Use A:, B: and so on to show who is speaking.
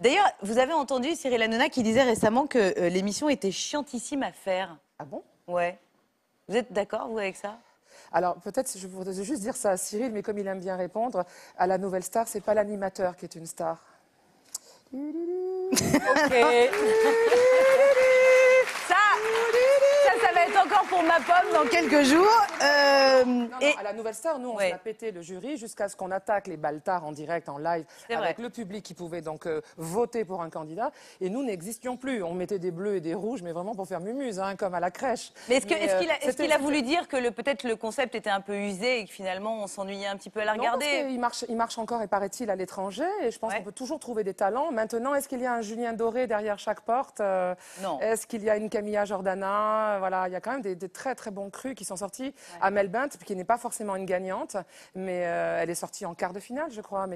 A: D'ailleurs, vous avez entendu Cyril Hanouna qui disait récemment que euh, l'émission était chiantissime à faire. Ah bon Ouais.
B: Vous êtes d'accord, vous, avec ça alors peut-être, je voudrais juste dire ça à Cyril, mais comme il aime bien répondre, à la nouvelle star, c'est pas l'animateur qui est une star. ok. ça, ça, va être encore pour ma pomme dans quelques jours. Euh, à la Nouvelle Star, nous, on a pété le jury jusqu'à ce qu'on attaque les baltards en direct, en live, avec le public qui pouvait donc euh, voter pour un candidat. Et nous n'existions plus. On mettait des bleus et des rouges, mais vraiment pour faire mumuse, hein, comme à la crèche. Mais est-ce qu'il a, euh,
A: voulu dire que peut-être le concept était un peu usé et que finalement on s'ennuyait un petit peu à la regarder non, il,
B: marche, il marche encore, et paraît-il, à l'étranger. Et je pense qu'on peut toujours trouver des talents. Maintenant, est-ce qu'il y a un Julien Doré derrière chaque porte euh, Non. Est-ce qu'il y a une Camilla Jordana Voilà, il y a quand même des, très très bons crus qui sont sortis à Melbourne, qui n'est pas forcément une gagnante, mais euh, elle est sortie en quart de finale, je crois.